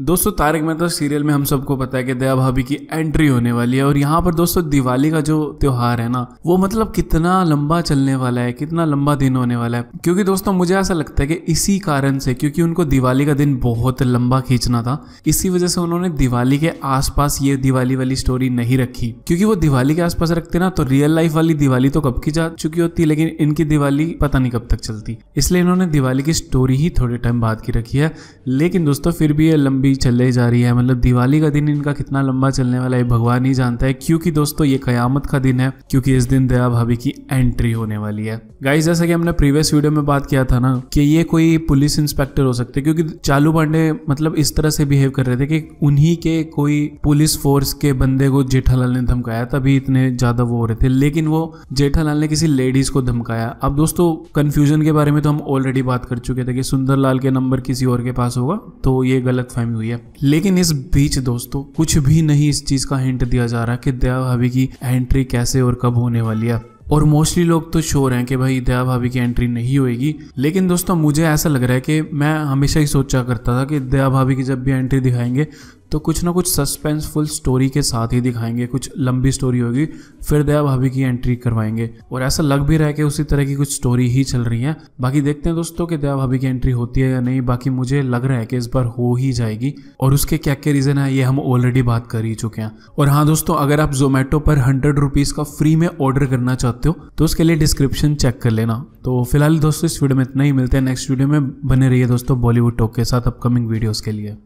दोस्तों तारक मेहता सीरियल में हम सबको पता है कि दया भाभी की एंट्री होने वाली है और यहाँ पर दोस्तों दिवाली का जो त्योहार है ना वो मतलब कितना लंबा चलने वाला है कितना लंबा दिन होने वाला है क्योंकि दोस्तों मुझे ऐसा लगता है कि इसी कारण से क्योंकि उनको दिवाली का दिन बहुत लंबा खींचना था इसी वजह से उन्होंने दिवाली के आसपास ये दिवाली वाली स्टोरी नहीं रखी क्योंकि वो दिवाली के आसपास रखते ना तो रियल लाइफ वाली दिवाली तो कब की जा चुकी होती लेकिन इनकी दिवाली पता नहीं कब तक चलती इसलिए इन्होंने दिवाली की स्टोरी ही थोड़े टाइम बाद की रखी है लेकिन दोस्तों फिर भी ये लंबी लंबी चलने जा रही है मतलब दिवाली का दिन इनका कितना लंबा चलने वाला है भगवान ही जानता है क्योंकि दोस्तों ये कयामत का दिन है क्योंकि इस दिन दया भाभी की एंट्री होने वाली है गाइस जैसा कि हमने प्रीवियस वीडियो में बात किया था ना कि ये कोई पुलिस इंस्पेक्टर हो सकते क्योंकि चालू पांडे मतलब इस तरह से बिहेव कर रहे थे कि उन्हीं के कोई पुलिस फोर्स के बंदे को जेठालाल ने धमकाया तभी इतने ज्यादा वो हो रहे थे लेकिन वो जेठालाल ने किसी लेडीज को धमकाया अब दोस्तों कंफ्यूजन के बारे में तो हम ऑलरेडी बात कर चुके थे कि सुंदरलाल के नंबर किसी और के पास होगा तो ये गलत फहमी कमी हुई है लेकिन इस बीच दोस्तों कुछ भी नहीं इस चीज का हिंट दिया जा रहा है कि दया भाभी की एंट्री कैसे और कब होने वाली है और मोस्टली लोग तो शोर हैं कि भाई दया भाभी की एंट्री नहीं होएगी लेकिन दोस्तों मुझे ऐसा लग रहा है कि मैं हमेशा ही सोचा करता था कि दया भाभी की जब भी एंट्री दिखाएंगे तो कुछ ना कुछ सस्पेंसफुल स्टोरी के साथ ही दिखाएंगे कुछ लंबी स्टोरी होगी फिर दया भाभी की एंट्री करवाएंगे और ऐसा लग भी रहा है कि उसी तरह की कुछ स्टोरी ही चल रही है बाकी देखते हैं दोस्तों कि दया भाभी की एंट्री होती है या नहीं बाकी मुझे लग रहा है कि इस बार हो ही जाएगी और उसके क्या क्या रीज़न है ये हम ऑलरेडी बात कर ही चुके हैं और हाँ दोस्तों अगर आप जोमेटो पर हंड्रेड रुपीज़ का फ्री में ऑर्डर करना चाहते हो तो उसके लिए डिस्क्रिप्शन चेक कर लेना तो फिलहाल दोस्तों इस वीडियो में इतना ही मिलते हैं नेक्स्ट वीडियो में बने रहिए दोस्तों बॉलीवुड टॉक के साथ अपकमिंग वीडियोज़ के लिए